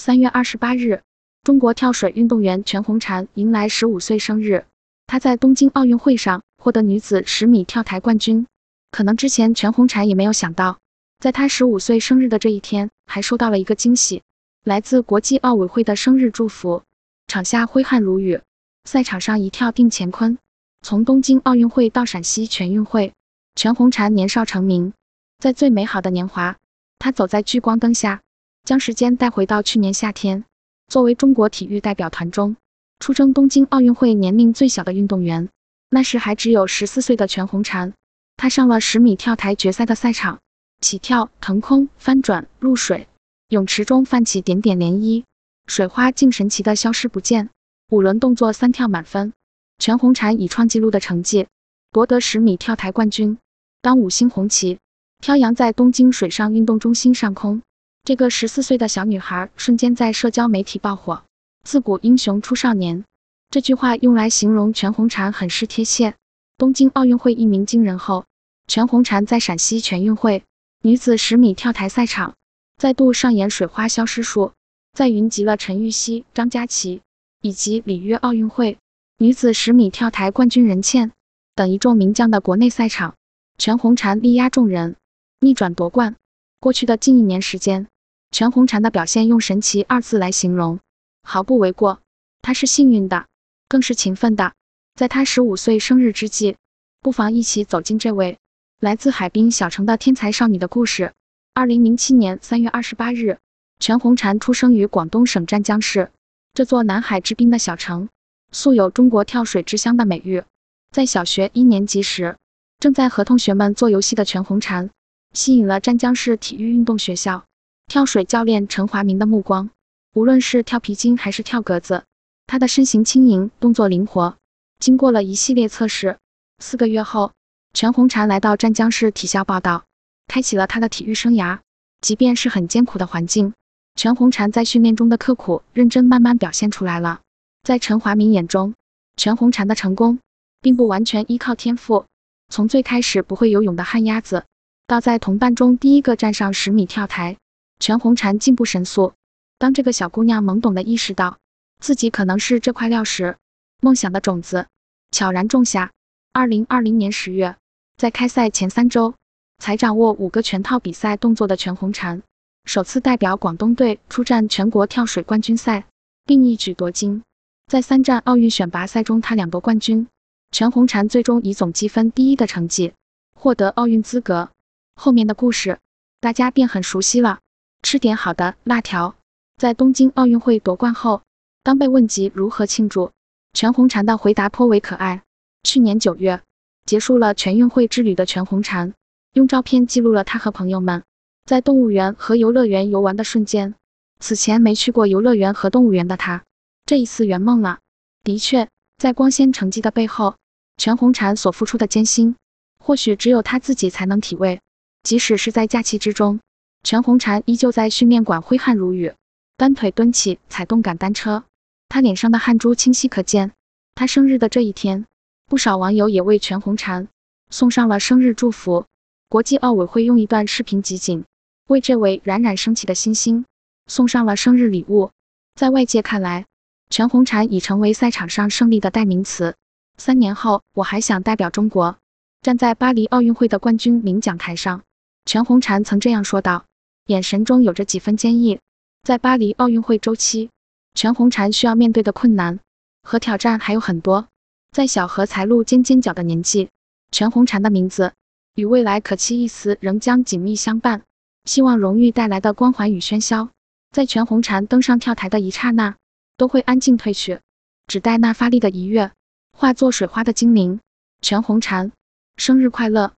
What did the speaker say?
三月二十八日，中国跳水运动员全红婵迎来十五岁生日。她在东京奥运会上获得女子十米跳台冠军。可能之前全红婵也没有想到，在她十五岁生日的这一天，还收到了一个惊喜——来自国际奥委会的生日祝福。场下挥汗如雨，赛场上一跳定乾坤。从东京奥运会到陕西全运会，全红婵年少成名，在最美好的年华，她走在聚光灯下。将时间带回到去年夏天，作为中国体育代表团中出征东京奥运会年龄最小的运动员，那时还只有十四岁的全红婵，她上了十米跳台决赛的赛场。起跳、腾空、翻转、入水，泳池中泛起点点涟漪，水花竟神奇的消失不见。五轮动作三跳满分，全红婵以创纪录的成绩夺得十米跳台冠军。当五星红旗飘扬在东京水上运动中心上空。这个十四岁的小女孩瞬间在社交媒体爆火。自古英雄出少年，这句话用来形容全红婵很是贴切。东京奥运会一鸣惊人后，全红婵在陕西全运会女子十米跳台赛场再度上演水花消失术。在云集了陈芋汐、张佳琪以及里约奥运会女子十米跳台冠军任茜等一众名将的国内赛场，全红婵力压众人，逆转夺冠。过去的近一年时间，全红婵的表现用“神奇”二字来形容毫不为过。她是幸运的，更是勤奋的。在她十五岁生日之际，不妨一起走进这位来自海滨小城的天才少女的故事。二零零七年三月二十八日，全红婵出生于广东省湛江市这座南海之滨的小城，素有“中国跳水之乡”的美誉。在小学一年级时，正在和同学们做游戏的全红婵。吸引了湛江市体育运动学校跳水教练陈华明的目光。无论是跳皮筋还是跳格子，他的身形轻盈，动作灵活。经过了一系列测试，四个月后，全红婵来到湛江市体校报道，开启了他的体育生涯。即便是很艰苦的环境，全红婵在训练中的刻苦认真慢慢表现出来了。在陈华明眼中，全红婵的成功并不完全依靠天赋。从最开始不会游泳的旱鸭子。到在同伴中第一个站上十米跳台，全红婵进步神速。当这个小姑娘懵懂地意识到自己可能是这块料时，梦想的种子悄然种下。二零二零年十月，在开赛前三周，才掌握五个全套比赛动作的全红婵，首次代表广东队出战全国跳水冠军赛，并一举夺金。在三站奥运选拔赛中，她两夺冠军。全红婵最终以总积分第一的成绩，获得奥运资格。后面的故事，大家便很熟悉了。吃点好的辣条。在东京奥运会夺冠后，当被问及如何庆祝，全红婵的回答颇为可爱。去年九月，结束了全运会之旅的全红婵，用照片记录了她和朋友们在动物园和游乐园游玩的瞬间。此前没去过游乐园和动物园的她，这一次圆梦了。的确，在光鲜成绩的背后，全红婵所付出的艰辛，或许只有她自己才能体味。即使是在假期之中，全红婵依旧在训练馆挥汗如雨，单腿蹲起踩动感单车，她脸上的汗珠清晰可见。她生日的这一天，不少网友也为全红婵送上了生日祝福。国际奥委会用一段视频集锦，为这位冉冉升起的星星送上了生日礼物。在外界看来，全红婵已成为赛场上胜利的代名词。三年后，我还想代表中国站在巴黎奥运会的冠军领奖台上。全红婵曾这样说道，眼神中有着几分坚毅。在巴黎奥运会周期，全红婵需要面对的困难和挑战还有很多。在小荷才露尖尖角的年纪，全红婵的名字与未来可期一词仍将紧密相伴。希望荣誉带来的光环与喧嚣，在全红婵登上跳台的一刹那，都会安静褪去，只待那发力的一跃，化作水花的精灵。全红婵，生日快乐！